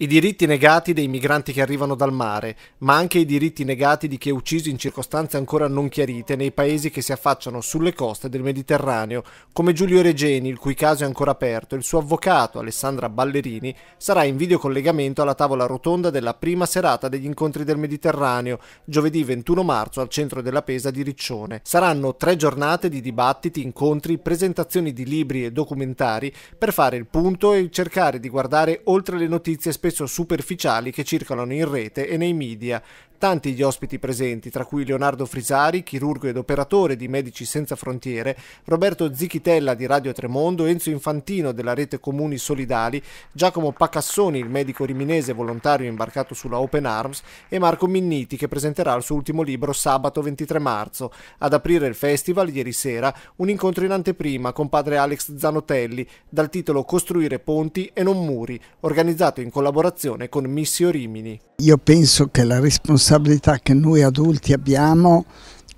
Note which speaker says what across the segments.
Speaker 1: I diritti negati dei migranti che arrivano dal mare, ma anche i diritti negati di chi è ucciso in circostanze ancora non chiarite nei paesi che si affacciano sulle coste del Mediterraneo, come Giulio Regeni, il cui caso è ancora aperto, e il suo avvocato Alessandra Ballerini sarà in videocollegamento alla tavola rotonda della prima serata degli incontri del Mediterraneo, giovedì 21 marzo al centro della Pesa di Riccione. Saranno tre giornate di dibattiti, incontri, presentazioni di libri e documentari per fare il punto e cercare di guardare oltre le notizie speciali spesso superficiali che circolano in rete e nei media, Tanti gli ospiti presenti, tra cui Leonardo Frisari, chirurgo ed operatore di Medici Senza Frontiere, Roberto Zichitella di Radio Tremondo, Enzo Infantino della rete Comuni Solidali, Giacomo Pacassoni, il medico riminese volontario imbarcato sulla Open Arms, e Marco Minniti, che presenterà il suo ultimo libro sabato 23 marzo. Ad aprire il festival, ieri sera, un incontro in anteprima con padre Alex Zanotelli, dal titolo Costruire ponti e non muri, organizzato in collaborazione con Missio Rimini.
Speaker 2: Io penso che la responsabilità responsabilità che noi adulti abbiamo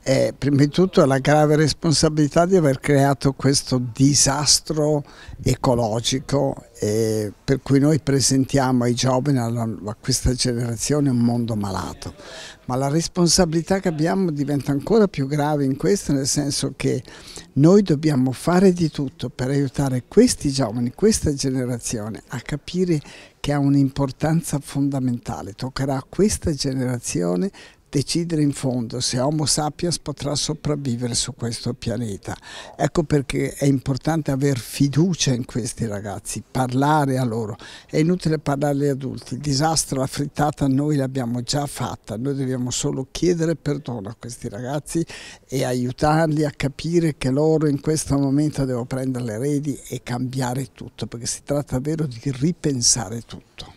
Speaker 2: eh, prima di tutto la grave responsabilità di aver creato questo disastro ecologico eh, per cui noi presentiamo ai giovani, alla, a questa generazione, un mondo malato. Ma la responsabilità che abbiamo diventa ancora più grave in questo, nel senso che noi dobbiamo fare di tutto per aiutare questi giovani, questa generazione, a capire che ha un'importanza fondamentale. Toccherà a questa generazione decidere in fondo se Homo sapiens potrà sopravvivere su questo pianeta. Ecco perché è importante avere fiducia in questi ragazzi, parlare a loro. È inutile parlare agli adulti, il disastro, la frittata noi l'abbiamo già fatta, noi dobbiamo solo chiedere perdono a questi ragazzi e aiutarli a capire che loro in questo momento devono prendere le redi e cambiare tutto, perché si tratta davvero di ripensare tutto.